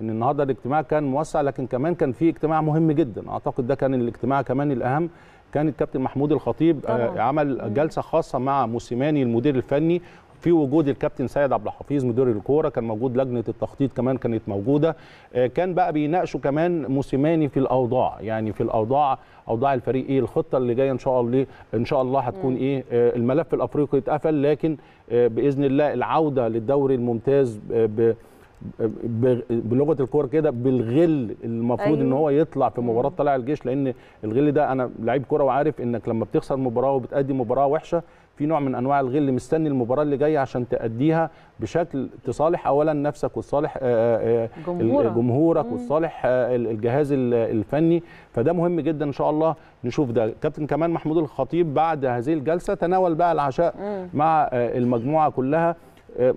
ان النهارده الاجتماع كان موسع لكن كمان كان في اجتماع مهم جدا اعتقد ده كان الاجتماع كمان الاهم كان الكابتن محمود الخطيب آه، طبعا. عمل جلسه خاصه مع موسيماني المدير الفني في وجود الكابتن سيد عبد الحفيظ مدير الكوره كان موجود لجنه التخطيط كمان كانت موجوده آه، كان بقى بيناقشوا كمان موسيماني في الاوضاع يعني في الاوضاع اوضاع الفريق ايه الخطه اللي جايه ان شاء الله ان شاء الله هتكون ايه آه، الملف الافريقي اتقفل لكن باذن الله العوده للدوري الممتاز ب بلغه الكور كده بالغل المفروض أيوه. ان هو يطلع في مباراه طلع الجيش لان الغل ده انا لعيب كوره وعارف انك لما بتخسر مباراه وبتأدي مباراه وحشه في نوع من انواع الغل مستني المباراه اللي جايه عشان تأديها بشكل تصالح اولا نفسك وتصالح آه، آه، آه، جمهورك, جمهورك وتصالح الجهاز الفني فده مهم جدا ان شاء الله نشوف ده كابتن كمان محمود الخطيب بعد هذه الجلسه تناول بقى العشاء مع المجموعه كلها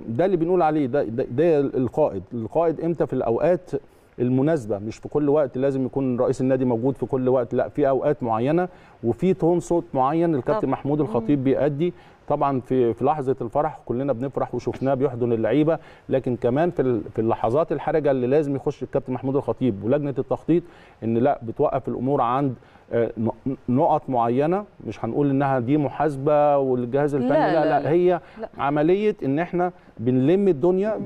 ده اللي بنقول عليه ده, ده, ده القائد القائد امتى في الاوقات المناسبه مش في كل وقت لازم يكون رئيس النادي موجود في كل وقت لا في اوقات معينه وفي تون صوت معين الكابتن محمود الخطيب بيأدي طبعا في في لحظه الفرح كلنا بنفرح وشفناه بيحضن اللعيبه لكن كمان في في اللحظات الحرجه اللي لازم يخش الكابتن محمود الخطيب ولجنه التخطيط ان لا بتوقف الامور عند آه، نقط معينه مش هنقول انها دي محاسبه والجهاز الفني لا لا, لا, لا هي لا. عمليه ان احنا بنلم الدنيا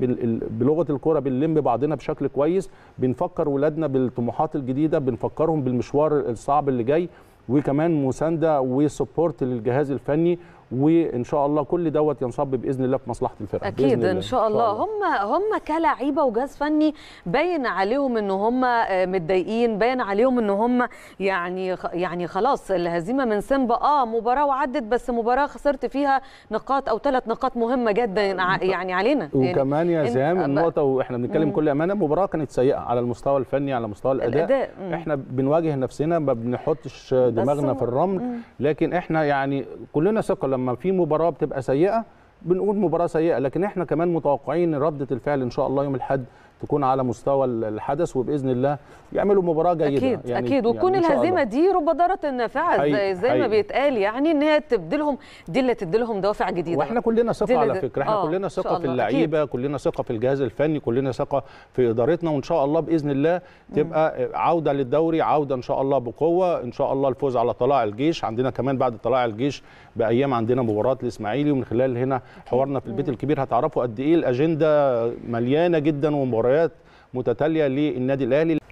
بلغه الكوره بنلم بعضنا بشكل كويس بنفكر ولادنا بالطموحات الجديده بنفكرهم بالمشوار الصعب اللي جاي وكمان مسانده وسبورت للجهاز الفني وان شاء الله كل دوت ينصب باذن الله في مصلحه الفرقه اكيد إن, ان شاء الله, الله. هم هم كلاعيبه وجهاز فني باين عليهم ان هم آه، متضايقين باين عليهم ان هم يعني يعني خلاص الهزيمه من سيمبا اه مباراه وعدت بس مباراه خسرت فيها نقاط او ثلاث نقاط مهمه جدا آه، يعني علينا يعني وكمان يا زام آه، النقطه واحنا بنتكلم كل امانه المباراه كانت سيئه على المستوى الفني على مستوى الاداء, الأداء. احنا بنواجه نفسنا ما بنحطش دماغنا في الرمل لكن احنا يعني كلنا ثقه لما في مباراه بتبقى سيئه بنقول مباراه سيئه لكن احنا كمان متوقعين رده الفعل ان شاء الله يوم الاحد تكون على مستوى الحدث وباذن الله يعملوا مباراه جيده اكيد يعني اكيد وتكون يعني الهزيمه دي رب ضاره نافعه زي, زي ما بيتقال يعني ان هي تبدلهم دي اللي تديلهم دوافع جديده واحنا كلنا ثقه على فكره احنا آه كلنا ثقه في اللعيبه كلنا ثقه في الجهاز الفني كلنا ثقه في ادارتنا وان شاء الله باذن الله تبقى عوده للدوري عوده ان شاء الله بقوه ان شاء الله الفوز على طلاع الجيش عندنا كمان بعد طلاع الجيش بايام عندنا مباراه الاسماعيلي ومن خلال هنا حوارنا في البيت الكبير هتعرفوا قد ايه الاجنده مليانه جدا ومباراه مباريات متتاليه للنادي الاهلي